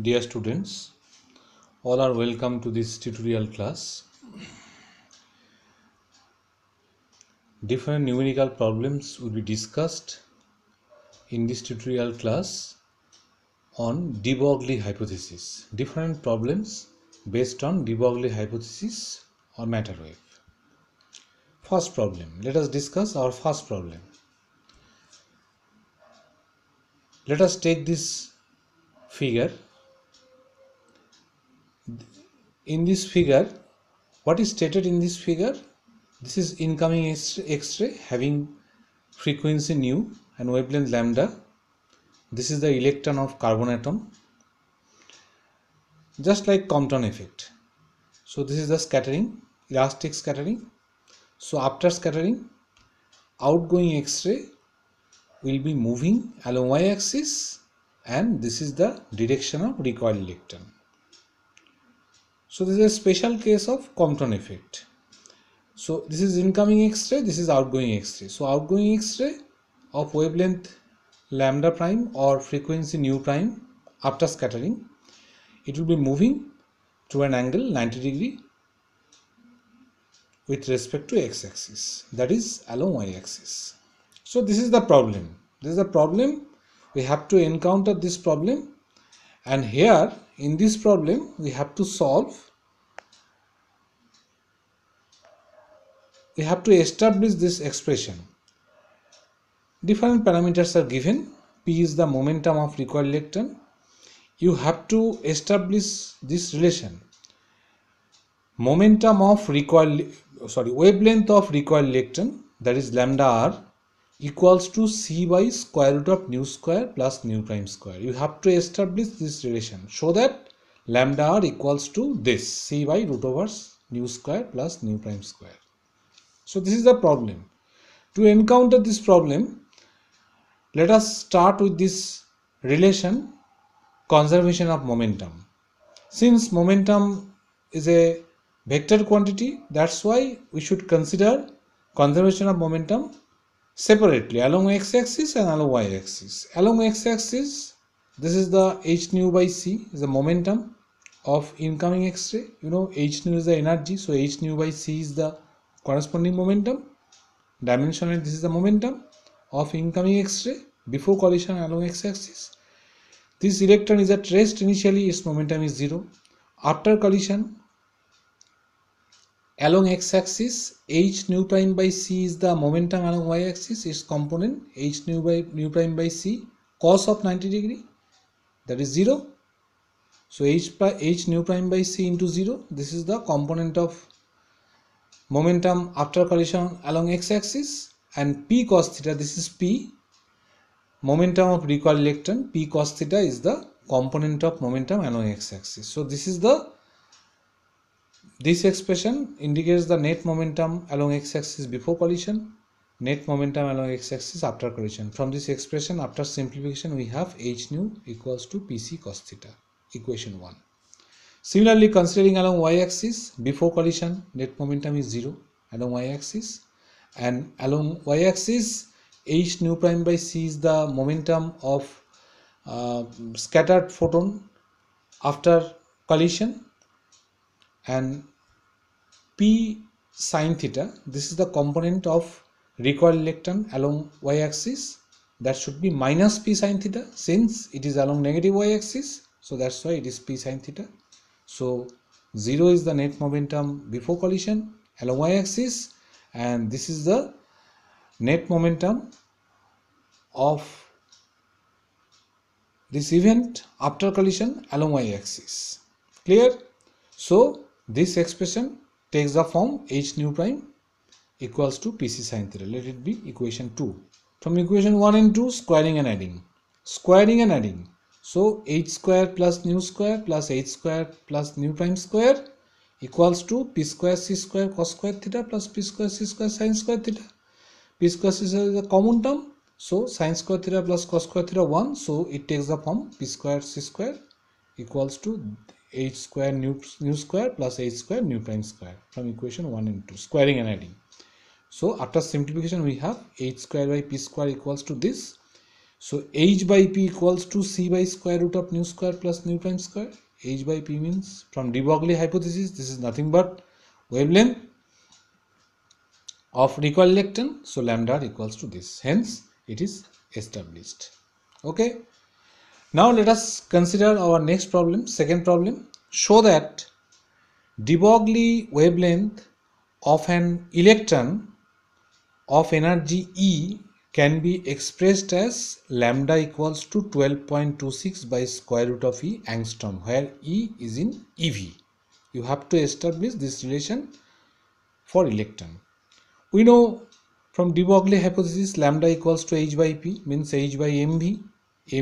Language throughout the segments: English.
Dear students, all are welcome to this tutorial class. Different numerical problems will be discussed in this tutorial class on de Broglie hypothesis. Different problems based on de Broglie hypothesis or matter wave. First problem. Let us discuss our first problem. Let us take this figure in this figure what is stated in this figure this is incoming x-ray having frequency nu and wavelength lambda this is the electron of carbon atom just like Compton effect so this is the scattering elastic scattering so after scattering outgoing x-ray will be moving along y-axis and this is the direction of recoil electron so this is a special case of Compton effect. So this is incoming X-ray, this is outgoing X-ray. So outgoing X-ray of wavelength lambda prime or frequency nu prime after scattering, it will be moving to an angle 90 degree with respect to x-axis that is along y-axis. So this is the problem. This is the problem. We have to encounter this problem and here in this problem we have to solve we have to establish this expression different parameters are given p is the momentum of recoil electron you have to establish this relation momentum of recoil sorry wavelength of recoil electron that is lambda r equals to c by square root of nu square plus nu prime square you have to establish this relation so that lambda r equals to this c by root over nu square plus nu prime square so this is the problem. To encounter this problem, let us start with this relation conservation of momentum. Since momentum is a vector quantity, that's why we should consider conservation of momentum separately along x-axis and along y-axis. Along x-axis, this is the h nu by c is the momentum of incoming x-ray. You know h nu is the energy, so h nu by c is the corresponding momentum dimensionally this is the momentum of incoming x-ray before collision along x-axis this electron is at rest initially its momentum is zero after collision along x-axis h nu prime by c is the momentum along y-axis its component h nu by nu prime by c cos of 90 degree that is 0 so h, h nu prime by c into 0 this is the component of momentum after collision along x-axis and p cos theta this is p momentum of recoil electron p cos theta is the component of momentum along x-axis so this is the this expression indicates the net momentum along x-axis before collision net momentum along x-axis after collision from this expression after simplification we have h nu equals to pc cos theta equation 1 Similarly, considering along y-axis before collision net momentum is 0 along y-axis and along y-axis h nu prime by c is the momentum of uh, scattered photon after collision and p sine theta this is the component of recoil electron along y-axis that should be minus p sine theta since it is along negative y-axis so that's why it is p sine theta so 0 is the net momentum before collision along y-axis and this is the net momentum of this event after collision along y-axis. Clear? So this expression takes the form h nu prime equals to pc sine theta. Let it be equation 2. From equation 1 and 2 squaring and adding. Squaring and adding. So h square plus nu square plus plus h square plus nu prime square equals to p square c square cos square theta plus p square c square sin square theta. p square c square is a common term. So sin square theta plus cos square theta 1. So it takes the form p square c square equals to h square nu, nu square plus h square nu prime square from equation 1 and 2 squaring and adding. So after simplification we have h square by p square equals to this so h by p equals to c by square root of nu square plus nu prime square. h by p means from de Broglie hypothesis, this is nothing but wavelength of recoil electron. So lambda equals to this. Hence, it is established. Okay. Now let us consider our next problem, second problem. Show that de Broglie wavelength of an electron of energy E can be expressed as lambda equals to 12.26 by square root of E angstrom where E is in EV. You have to establish this relation for electron. We know from de Broglie hypothesis lambda equals to h by p means h by mv.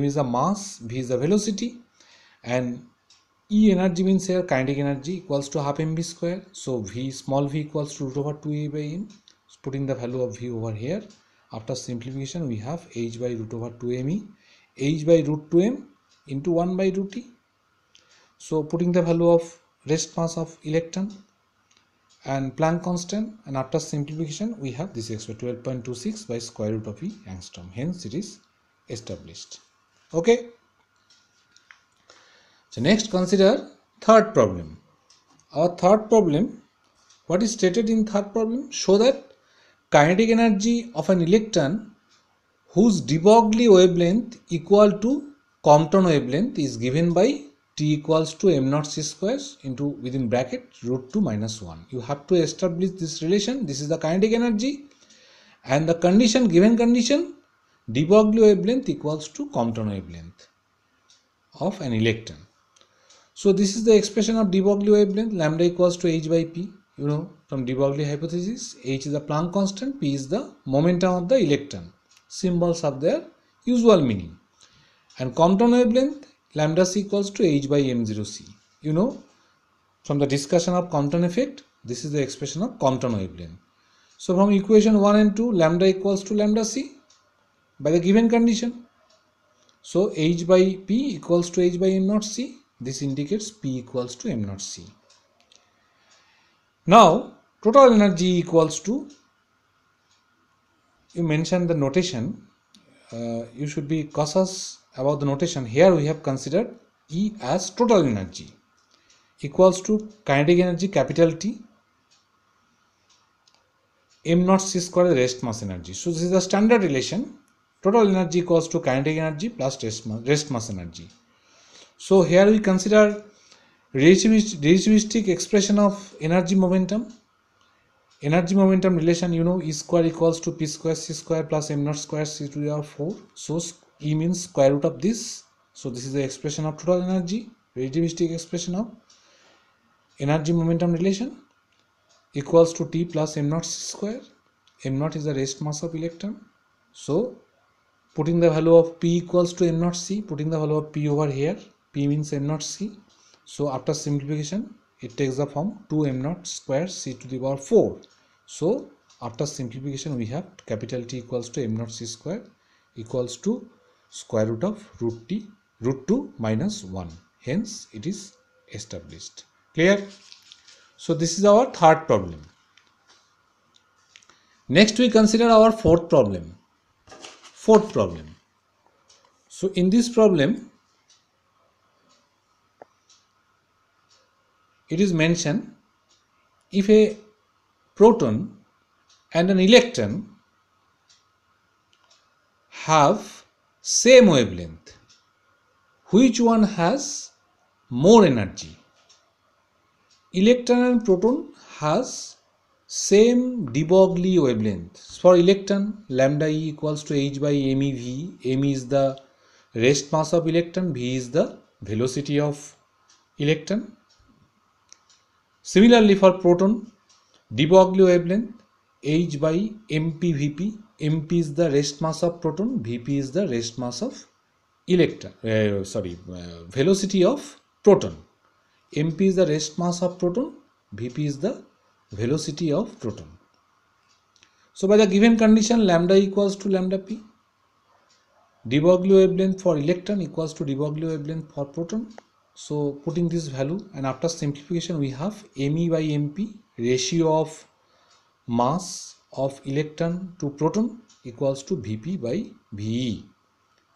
m is the mass, v is the velocity and E energy means here kinetic energy equals to half mv square. So v small v equals to root over 2a by m. Putting the value of v over here after simplification, we have h by root over 2me, h by root 2m into 1 by root e. So putting the value of rest mass of electron and Planck constant and after simplification we have this expression 12.26 by square root of e angstrom hence it is established okay so next consider third problem our third problem what is stated in third problem show that kinetic energy of an electron whose de Broglie wavelength equal to Compton wavelength is given by t equals to m naught c square into within bracket root 2 minus 1. You have to establish this relation. This is the kinetic energy and the condition given condition de Broglie wavelength equals to Compton wavelength of an electron. So this is the expression of de Broglie wavelength lambda equals to h by p you know from de Broglie hypothesis h is the Planck constant p is the momentum of the electron symbols have their usual meaning and Compton wavelength lambda c equals to h by m0c you know from the discussion of Compton effect this is the expression of Compton wavelength so from equation 1 and 2 lambda equals to lambda c by the given condition so h by p equals to h by m zero c this indicates p equals to m zero c now total energy equals to you mentioned the notation uh, you should be cautious about the notation here we have considered E as total energy equals to kinetic energy capital T m naught c square rest mass energy so this is the standard relation total energy equals to kinetic energy plus rest mass, rest mass energy so here we consider relativistic expression of energy momentum energy momentum relation you know e square equals to p square c square plus m naught square c to the power 4 so e means square root of this so this is the expression of total energy relativistic expression of energy momentum relation equals to t plus m naught square m naught is the rest mass of electron so putting the value of p equals to m naught c putting the value of p over here p means m naught c so after simplification, it takes the form 2m naught square c to the power 4. So after simplification, we have capital T equals to m naught c square equals to square root of root t root 2 minus 1. Hence, it is established. Clear? So this is our third problem. Next, we consider our fourth problem. Fourth problem. So in this problem, it is mentioned if a proton and an electron have same wavelength which one has more energy electron and proton has same de Broglie wavelength for electron lambda e equals to h by m e v. m is the rest mass of electron v is the velocity of electron Similarly for proton, de Broglie wavelength h by mp mp is the rest mass of proton, vp is the rest mass of electron, uh, sorry, uh, velocity of proton. mp is the rest mass of proton, vp is the velocity of proton. So by the given condition lambda equals to lambda p, de Broglie wavelength for electron equals to de Broglie wavelength for proton so putting this value and after simplification we have me by mp ratio of mass of electron to proton equals to vp by ve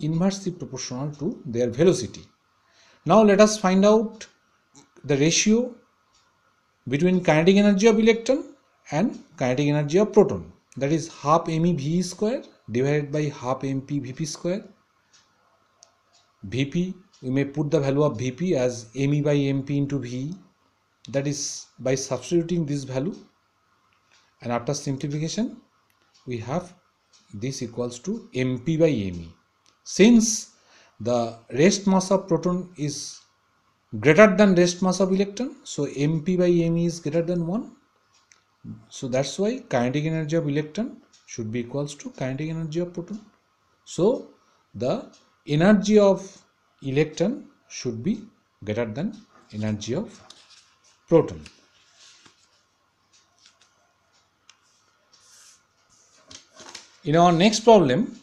inversely proportional to their velocity now let us find out the ratio between kinetic energy of electron and kinetic energy of proton that is half me ve square divided by half mp vp square vp we may put the value of Vp as ME by MP into V that is by substituting this value and after simplification we have this equals to MP by ME since the rest mass of proton is greater than rest mass of electron so MP by ME is greater than 1 so that's why kinetic energy of electron should be equals to kinetic energy of proton so the energy of electron should be greater than energy of proton. In our next problem,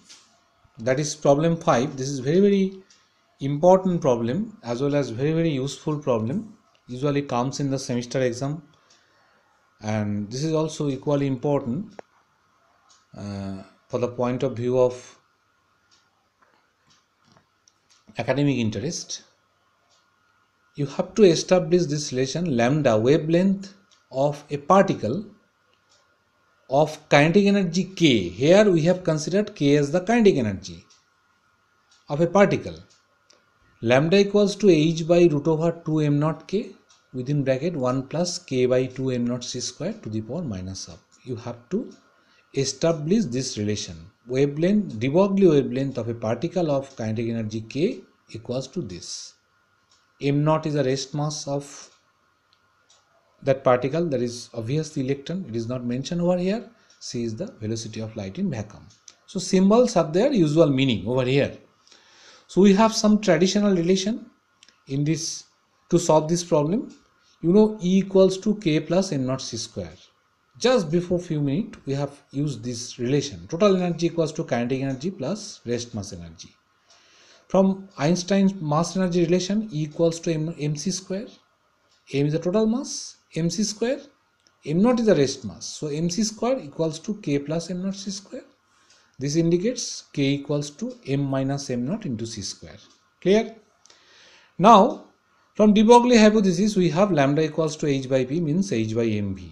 that is problem 5, this is very very important problem as well as very very useful problem usually comes in the semester exam and this is also equally important uh, for the point of view of academic interest you have to establish this relation lambda wavelength of a particle of kinetic energy k here we have considered k as the kinetic energy of a particle lambda equals to h by root over 2 m naught k within bracket 1 plus k by 2 m naught c square to the power minus of you have to establish this relation wavelength de broglie wavelength of a particle of kinetic energy k equals to this m naught is the rest mass of that particle that is obviously electron it is not mentioned over here c is the velocity of light in vacuum so symbols have their usual meaning over here so we have some traditional relation in this to solve this problem you know e equals to k plus m naught c square just before few minutes we have used this relation total energy equals to kinetic energy plus rest mass energy from Einstein's mass energy relation E equals to m, mc square m is the total mass mc square m naught is the rest mass so mc square equals to k plus m naught c square this indicates k equals to m minus m naught into c square clear now from de Broglie hypothesis we have lambda equals to h by p means h by mv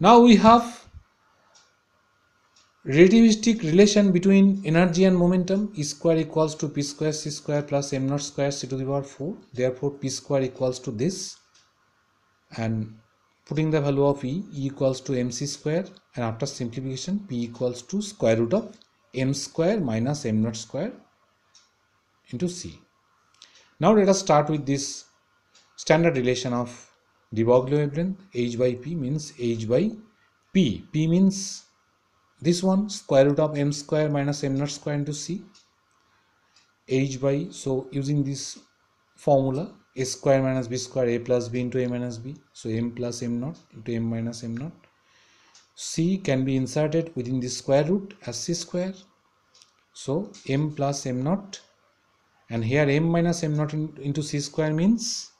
now we have relativistic relation between energy and momentum e square equals to p square c square plus m naught square c to the power 4 therefore p square equals to this and putting the value of e, e equals to mc square and after simplification p equals to square root of m square minus m naught square into c now let us start with this standard relation of de Broglie wavelength h by p means h by p p means this one square root of m square minus m naught square into c h by so using this formula a square minus b square a plus b into a minus b so m plus m naught into m minus m naught c can be inserted within this square root as c square so m plus m naught and here m minus m naught in, into c square means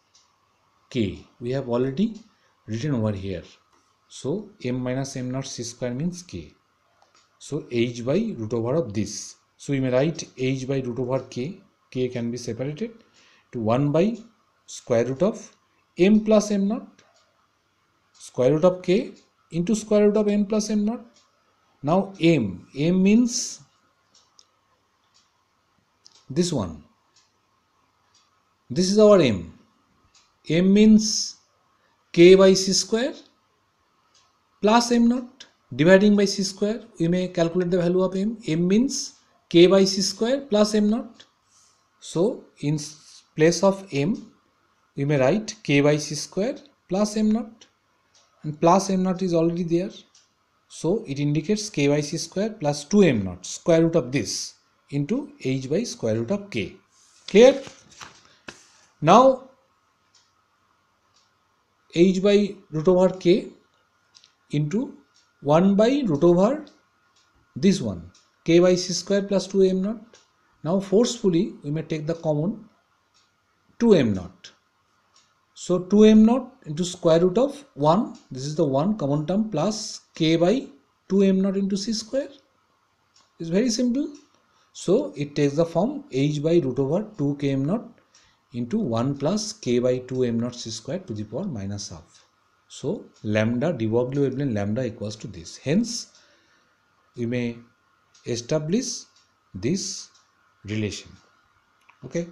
k we have already written over here so m minus m naught c square means k so h by root over of this. So we may write h by root over k. k can be separated to 1 by square root of m plus m naught square root of k into square root of m plus m naught. Now m, m means this one. This is our m. m means k by c square plus m naught Dividing by c square, we may calculate the value of m. m means k by c square plus m naught. So, in place of m, we may write k by c square plus m naught and plus m naught is already there. So, it indicates k by c square plus 2 m naught square root of this into h by square root of k. Clear? Now, h by root over k into 1 by root over this one k by c square plus 2m naught. Now forcefully we may take the common 2m naught. So 2m naught into square root of 1 this is the 1 common term plus k by 2m naught into c square is very simple. So it takes the form h by root over 2km naught into 1 plus k by 2m naught c square to the power minus half. So lambda de Broglie wavelength lambda equals to this. Hence, we may establish this relation. Okay.